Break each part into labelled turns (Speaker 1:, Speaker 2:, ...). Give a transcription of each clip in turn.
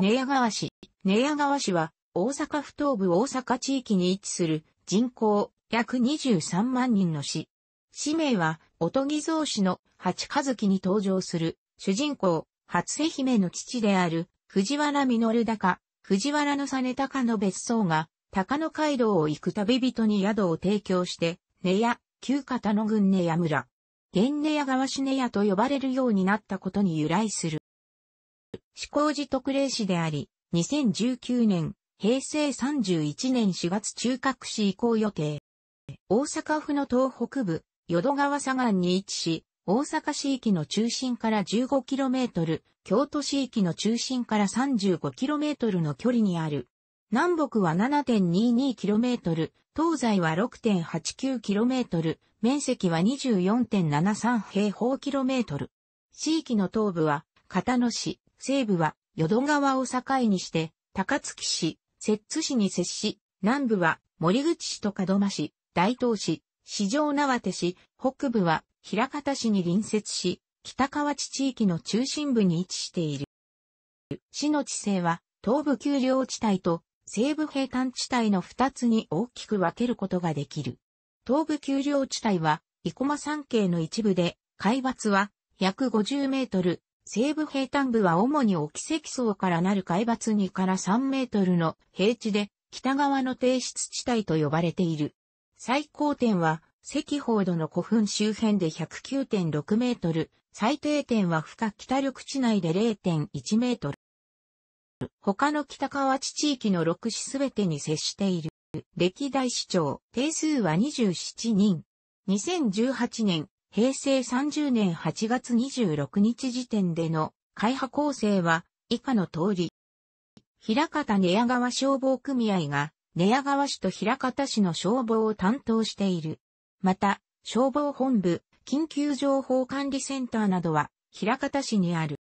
Speaker 1: 寝屋川市。寝屋川市は、大阪府東部大阪地域に位置する人口約23万人の市。市名は、おとぎ造氏の八和樹に登場する主人公、初愛媛の父である藤原実高、藤原の実高の別荘が、高野街道を行く旅人に宿を提供して、寝屋、旧片の郡寝屋村。現寝屋川市寝屋と呼ばれるようになったことに由来する。思考寺特例市であり、2019年、平成31年4月中核市移行予定。大阪府の東北部、淀川左岸に位置し、大阪市域の中心から 15km、京都市域の中心から 35km の距離にある。南北は 7.22km、東西は 6.89km、面積は24.73平方キロメートル。地域の東部は、片野市、西部は淀川を境にして、高槻市、摂津市に接し、南部は森口市と門真市、大東市、四条縄手市、北部は平方市に隣接し、北河内地域の中心部に位置している。市の地勢は東部丘陵地帯と西部平坦地帯の二つに大きく分けることができる。東部丘陵地帯は生駒山系の一部で海抜は約50メートル、西部平坦部は主に沖積層からなる海抜2から3メートルの平地で、北側の低湿地帯と呼ばれている。最高点は、赤宝土の古墳周辺で109.6メートル、最低点は深北緑地内で0.1メートル。他の北河地地域の6市すべてに接している。歴代市長、定数は27人。2018年、平成30年8月26日時点での会派構成は以下の通り。平方寝屋川消防組合が寝屋川市と平方市の消防を担当している。また、消防本部、緊急情報管理センターなどは平方市にある。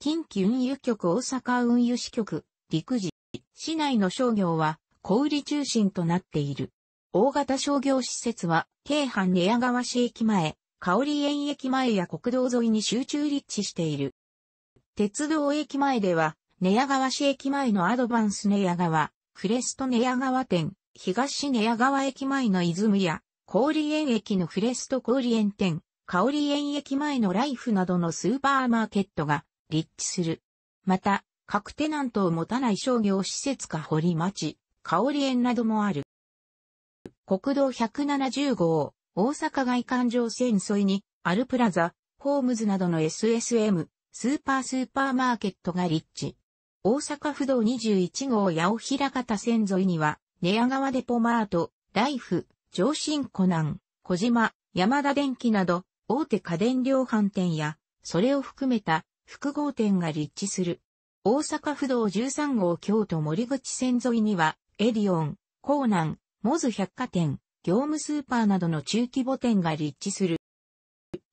Speaker 1: 近畿運輸局大阪運輸支局、陸自、市内の商業は小売中心となっている。大型商業施設は、京阪寝屋川市駅前、香里園駅前や国道沿いに集中立地している。鉄道駅前では、寝屋川市駅前のアドバンス寝屋川、フレスト寝屋川店、東寝屋川駅前の泉や、香里園駅のフレスト香里園店、香里園駅前のライフなどのスーパーマーケットが立地する。また、各テナントを持たない商業施設か堀町、香里園などもある。国道170号、大阪外環状線沿いに、アルプラザ、ホームズなどの SSM、スーパースーパーマーケットが立地。大阪府道21号八尾平方線沿いには、寝屋川デポマート、ライフ、上新湖南、小島、山田電機など、大手家電量販店や、それを含めた複合店が立地する。大阪府道13号京都森口線沿いには、エディオン、江南、モズ百貨店、業務スーパーなどの中規模店が立地する。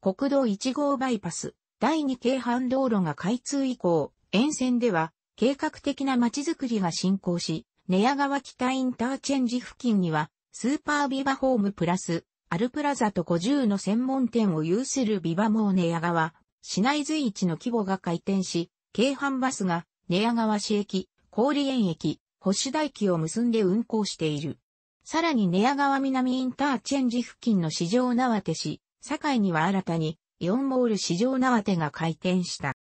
Speaker 1: 国道1号バイパス、第2京阪道路が開通以降、沿線では計画的な街づくりが進行し、寝屋川北インターチェンジ付近には、スーパービバホームプラス、アルプラザと50の専門店を有するビバモー寝屋川、市内随一の規模が開店し、京阪バスが寝屋川市駅、郡園駅、星台駅を結んで運行している。さらに寝屋川南インターチェンジ付近の市場縄手市、堺には新たにイオンモール市場縄手が開店した。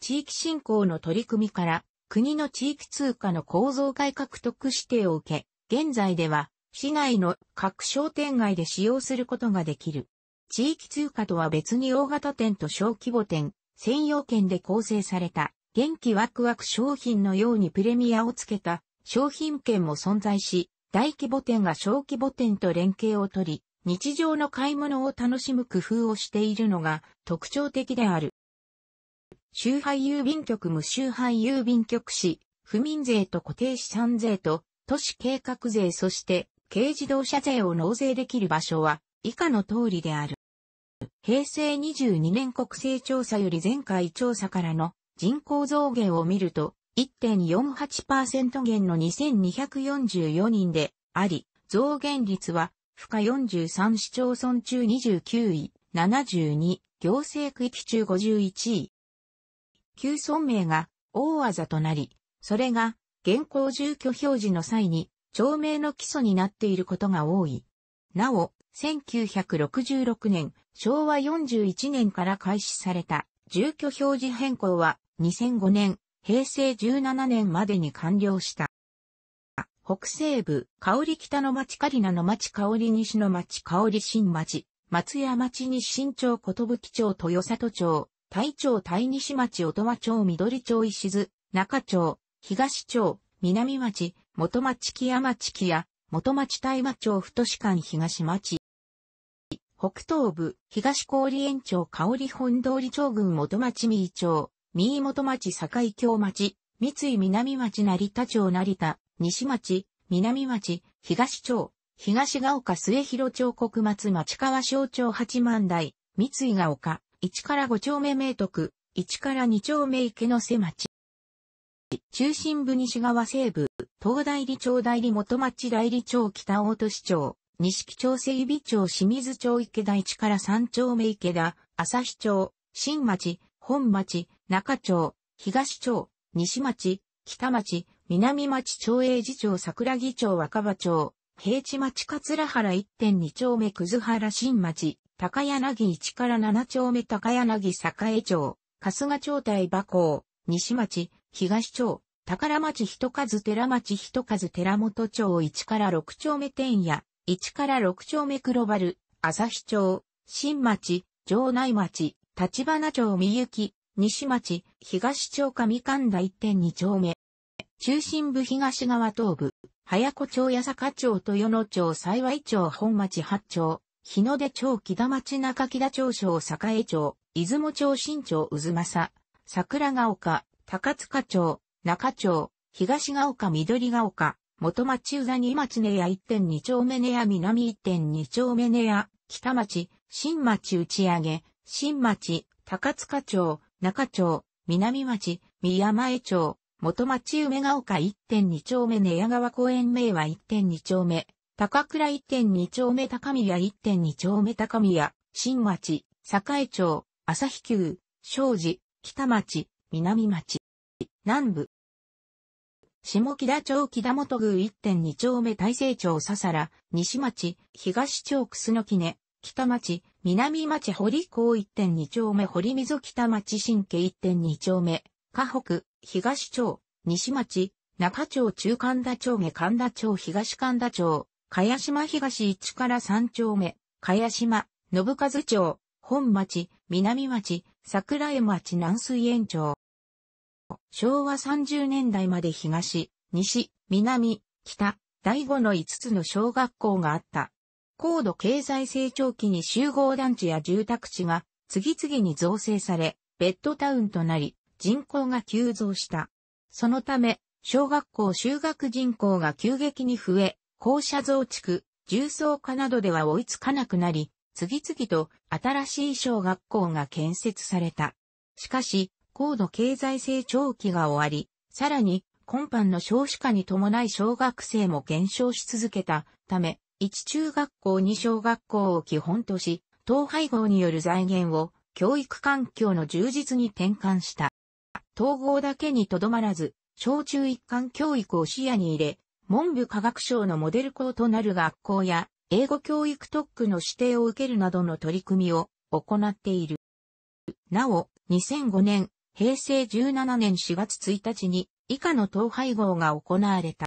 Speaker 1: 地域振興の取り組みから国の地域通貨の構造改革特指定を受け、現在では市内の各商店街で使用することができる。地域通貨とは別に大型店と小規模店、専用券で構成された元気ワクワク商品のようにプレミアをつけた商品券も存在し、大規模店が小規模店と連携を取り、日常の買い物を楽しむ工夫をしているのが特徴的である。周廃郵便局無周廃郵便局市、不民税と固定資産税と都市計画税そして軽自動車税を納税できる場所は以下の通りである。平成22年国勢調査より前回調査からの人口増減を見ると1.48%減の2244人であり、増減率は、負荷43市町村中29位、72、行政区域中51位。旧村名が大技となり、それが現行住居表示の際に町名の基礎になっていることが多い。なお、1966年、昭和41年から開始された住居表示変更は2005年平成17年までに完了した。北西部、香里北の町カリナの町香里西の町香里新町、松屋町西新町小と町豊里町、大町大西町音羽町緑町石津、中町、東町、南町、元町木屋町木屋、元町大町太市間東町。北東部、東郡園町香里本通り町郡元町三井町、三井本町境京町、三井南町成田町成田、西町、南町、東町、東が丘末広町国松町川小町八万台、三井が丘、一から五丁目明徳、一から二丁目池の瀬町。中心部西側西部、東大理町大理元町大理町北大都市町、西木町西美町清水町池田一から三丁目池田、朝日町、新町、本町、中町、東町、西町、北町、南町町営寺町桜木町若葉町、平地町桂原1.2丁目葛原新町、高柳1から7丁目高柳栄町、春日町大馬港、西町、東町、宝町人数寺町人数寺本町1から6丁目天野、1から6丁目黒原、朝日町、新町、城内町、立花町三行、西町、東町上神田一点二丁目。中心部東側東部、早子町八坂町豊野町幸町本町八町、日の出町木田町中木田町小栄町、出雲町新町渦政、桜ヶ丘、高塚町、中町、東ヶ丘緑ヶ丘、元町宇佐、二町根屋1.2丁目根屋南1.2丁目根屋、北町、新町打ち上げ、新町、高塚町、中町、南町、宮前町、元町梅ヶ丘1.2丁目根屋川公園名は1.2丁目、高倉1.2丁目高宮1.2丁目高宮、新町、栄町、旭宮、庄司、北町、南町、南部。下木田町木田本宮1.2丁目大成町笹原、西町、東町楠の木根、北町、南町堀港1.2丁目堀溝北町新家1.2丁目、河北、東町、西町、中町中神田町下神田町東神田町、茅島東1から3丁目、茅島、信和町、本町、南町、桜江町南水園町。昭和30年代まで東、西、南、北、第5の5つの小学校があった。高度経済成長期に集合団地や住宅地が次々に造成され、ベッドタウンとなり、人口が急増した。そのため、小学校就学人口が急激に増え、校舎増築、重層化などでは追いつかなくなり、次々と新しい小学校が建設された。しかし、高度経済成長期が終わり、さらに、今般の少子化に伴い小学生も減少し続けたため、一中学校二小学校を基本とし、統廃合による財源を教育環境の充実に転換した。統合だけにとどまらず、小中一貫教育を視野に入れ、文部科学省のモデル校となる学校や、英語教育特区の指定を受けるなどの取り組みを行っている。なお、2005年、平成17年4月1日に以下の統廃合が行われた。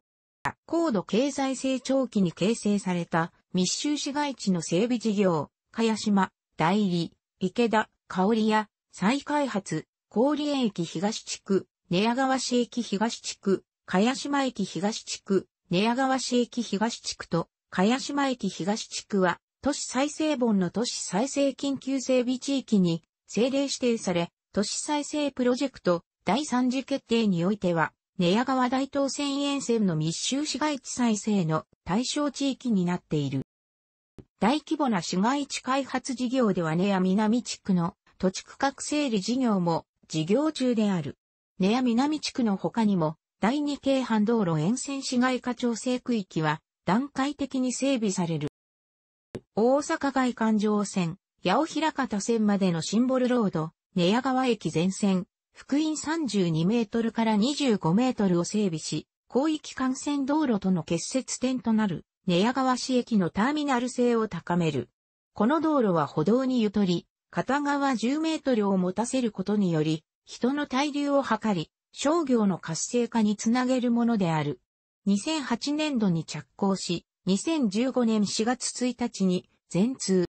Speaker 1: 高度経済成長期に形成された密集市街地の整備事業、茅島、代理、池田、香織屋、再開発、郡江駅東地区、寝屋川市駅東地区、茅島駅東地区、寝屋川市駅東地区と、茅島駅東地区は、都市再生本の都市再生緊急整備地域に政令指定され、都市再生プロジェクト第3次決定においては、寝屋川大東線沿線の密集市街地再生の対象地域になっている。大規模な市街地開発事業では寝屋南地区の土地区画整理事業も事業中である。寝屋南地区の他にも第二京阪道路沿線市街化調整区域は段階的に整備される。大阪外環状線、八尾平方線までのシンボルロード、寝屋川駅全線、福音32メートルから25メートルを整備し、広域幹線道路との結節点となる、寝屋川市駅のターミナル性を高める。この道路は歩道にゆとり、片側10メートルを持たせることにより、人の滞留を図り、商業の活性化につなげるものである。2008年度に着工し、2015年4月1日に全通。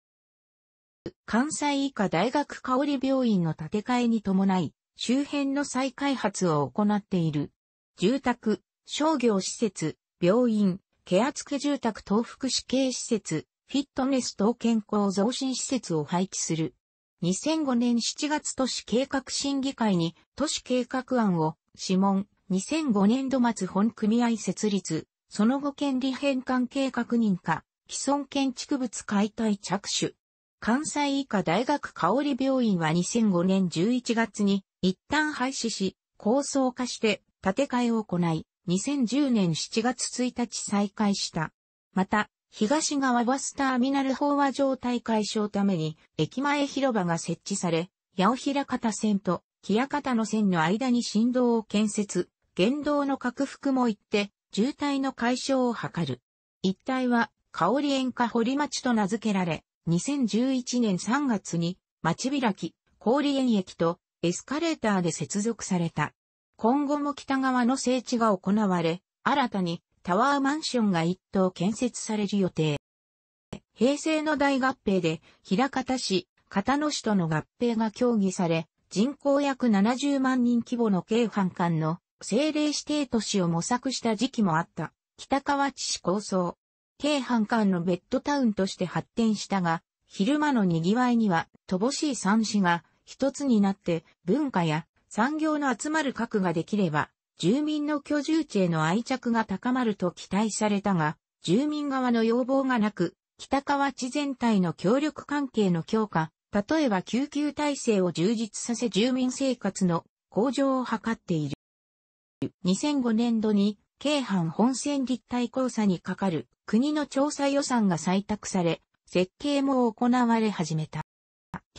Speaker 1: 関西医科大学香織病院の建て替えに伴い、周辺の再開発を行っている。住宅、商業施設、病院、ケア付け住宅等福祉系施設、フィットネス等健康増進施設を配置する。2005年7月都市計画審議会に都市計画案を諮問、2005年度末本組合設立、その後権利返還計画認可、既存建築物解体着手。関西医科大学香織病院は2005年11月に一旦廃止し、高層化して建て替えを行い、2010年7月1日再開した。また、東側バスターミナル飽和状態解消ために、駅前広場が設置され、八尾平方線と木屋方の線の間に振動を建設、原動の拡幅も行って、渋滞の解消を図る。一帯は、香り園か堀町と名付けられ、2011年3月に、町開き、氷園駅とエスカレーターで接続された。今後も北側の整地が行われ、新たにタワーマンションが一棟建設される予定。平成の大合併で、平方市、片野市との合併が協議され、人口約70万人規模の京阪間の政令指定都市を模索した時期もあった。北川地市構想。京阪間のベッドタウンとして発展したが、昼間の賑わいには乏しい三市が一つになって文化や産業の集まる核ができれば、住民の居住地への愛着が高まると期待されたが、住民側の要望がなく、北川地全体の協力関係の強化、例えば救急体制を充実させ住民生活の向上を図っている。2005年度に、京阪本線立体交差にかかる国の調査予算が採択され、設計も行われ始めた。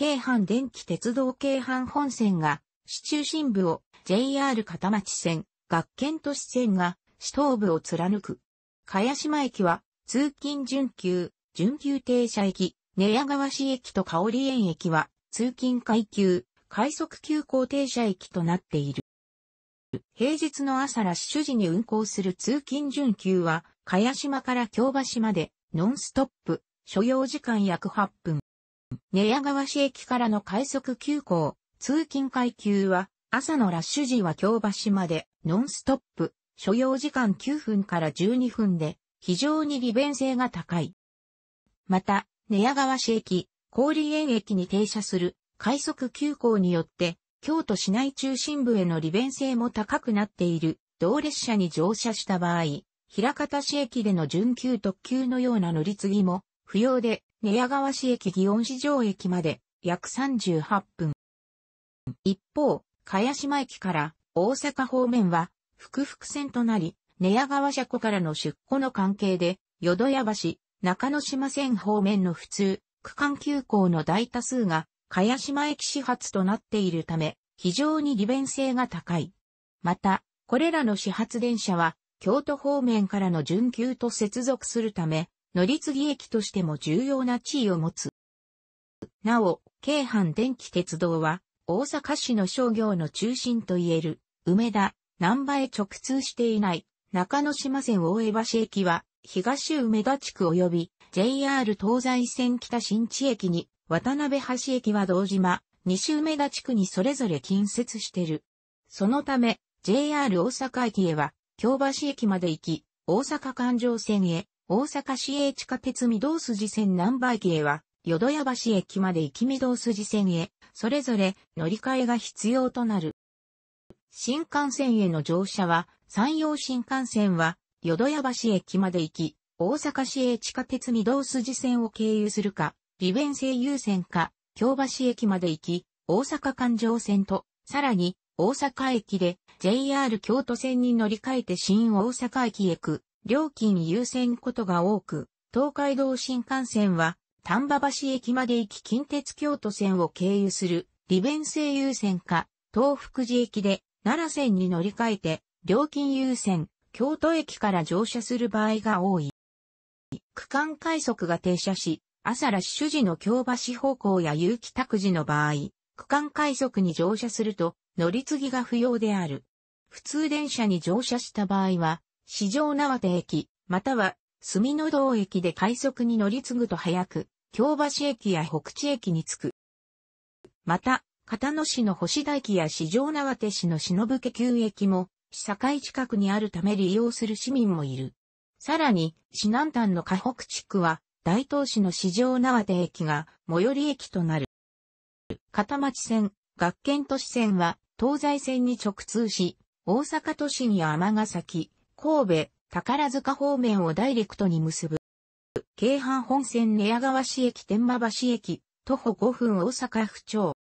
Speaker 1: 京阪電気鉄道京阪本線が、市中心部を JR 片町線、学研都市線が、市東部を貫く。茅島駅は、通勤準急、準急停車駅、寝屋川市駅と香里園駅は、通勤階級、快速急行停車駅となっている。平日の朝ラッシュ時に運行する通勤準急は、茅島から京橋まで、ノンストップ、所要時間約8分。寝屋川市駅からの快速急行、通勤階級は、朝のラッシュ時は京橋まで、ノンストップ、所要時間9分から12分で、非常に利便性が高い。また、寝屋川市駅、郡園駅に停車する、快速急行によって、京都市内中心部への利便性も高くなっている、同列車に乗車した場合、平方市駅での準急特急のような乗り継ぎも不要で、寝屋川市駅祇園市場駅まで約38分。一方、茅島駅から大阪方面は、複々線となり、寝屋川車庫からの出庫の関係で、淀屋橋、中野島線方面の普通、区間急行の大多数が、茅島駅始発となっているため、非常に利便性が高い。また、これらの始発電車は、京都方面からの準急と接続するため、乗り継ぎ駅としても重要な地位を持つ。なお、京阪電気鉄道は、大阪市の商業の中心といえる、梅田、南波へ直通していない、中野島線大江橋駅は、東梅田地区及び、JR 東西線北新地駅に、渡辺橋駅は道島、西梅田地区にそれぞれ近接してる。そのため、JR 大阪駅へは、京橋駅まで行き、大阪環状線へ、大阪市営地下鉄御堂筋線南波駅へは、淀屋橋駅まで行き御堂筋線へ、それぞれ乗り換えが必要となる。新幹線への乗車は、山陽新幹線は、淀屋橋駅まで行き、大阪市営地下鉄御堂筋線を経由するか、利便性優先か、京橋駅まで行き、大阪環状線と、さらに、大阪駅で JR 京都線に乗り換えて新大阪駅へ行く。料金優先ことが多く、東海道新幹線は丹波橋駅まで行き近鉄京都線を経由する利便性優先か、東福寺駅で奈良線に乗り換えて、料金優先、京都駅から乗車する場合が多い。区間快速が停車し、朝ら主事の京橋方向や有機宅地の場合、区間快速に乗車すると乗り継ぎが不要である。普通電車に乗車した場合は、四条縄手駅、または、隅の道駅で快速に乗り継ぐと早く、京橋駅や北地駅に着く。また、片野市の星田駅や四条縄手市の忍家旧駅も、市境近くにあるため利用する市民もいる。さらに、市南端の河北地区は、大東市の市場縄手駅が最寄り駅となる。片町線、学研都市線は東西線に直通し、大阪都心や尼崎、神戸、宝塚方面をダイレクトに結ぶ。京阪本線寝屋川市駅天馬橋駅、徒歩5分大阪府庁。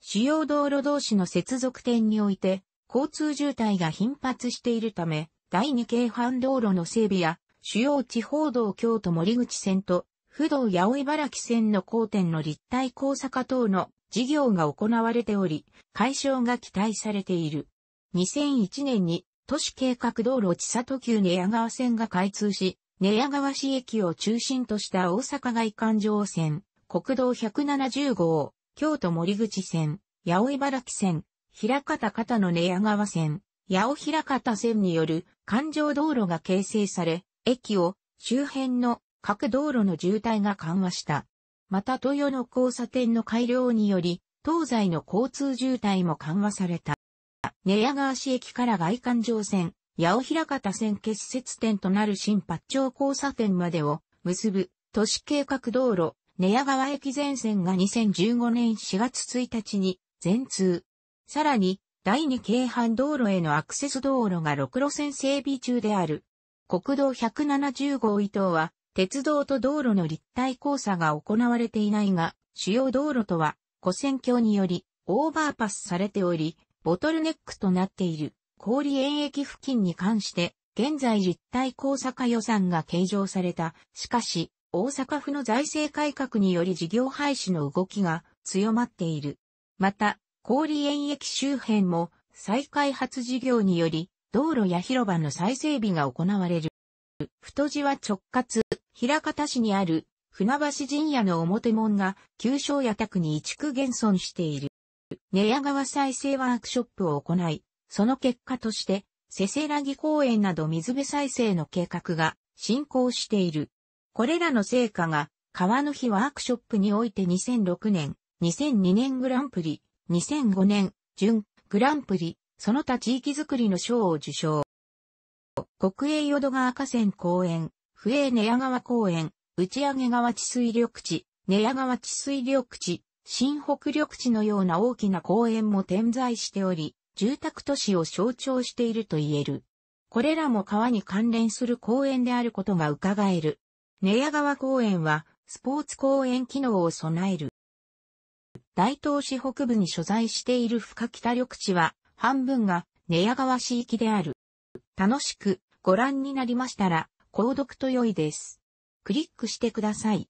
Speaker 1: 主要道路同士の接続点において、交通渋滞が頻発しているため、第二京阪道路の整備や、主要地方道京都森口線と、不動八尾茨城線の交点の立体交差化等の事業が行われており、解消が期待されている。2001年に都市計画道路千里急寝屋川線が開通し、寝屋川市駅を中心とした大阪外環状線、国道170号、京都森口線、八尾茨城線、平方方の寝屋川線、八尾平方線による環状道路が形成され、駅を周辺の各道路の渋滞が緩和した。また豊の交差点の改良により、東西の交通渋滞も緩和された。寝屋川市駅から外環状線、八尾平方線結節点となる新八丁交差点までを結ぶ都市計画道路、寝屋川駅全線が2015年4月1日に全通。さらに、第二京阪道路へのアクセス道路が6路線整備中である。国道170号伊東は、鉄道と道路の立体交差が行われていないが、主要道路とは、古線橋により、オーバーパスされており、ボトルネックとなっている氷園駅付近に関して、現在実態高坂予算が計上された。しかし、大阪府の財政改革により事業廃止の動きが強まっている。また、氷園駅周辺も再開発事業により、道路や広場の再整備が行われる。太字は直轄、平方市にある船橋陣屋の表門が旧正屋宅に移築現存している。寝屋川再生ワークショップを行い、その結果として、せせらぎ公園など水辺再生の計画が進行している。これらの成果が、川の日ワークショップにおいて2006年、2002年グランプリ、2005年、準、グランプリ、その他地域づくりの賞を受賞。国営淀川河川公園、不営寝屋川公園、打ち上げ川治水緑地、寝屋川治水緑地、新北緑地のような大きな公園も点在しており、住宅都市を象徴していると言える。これらも川に関連する公園であることが伺える。寝屋川公園は、スポーツ公園機能を備える。大東市北部に所在している深北緑地は、半分が寝屋川市域である。楽しくご覧になりましたら、購読と良いです。クリックしてください。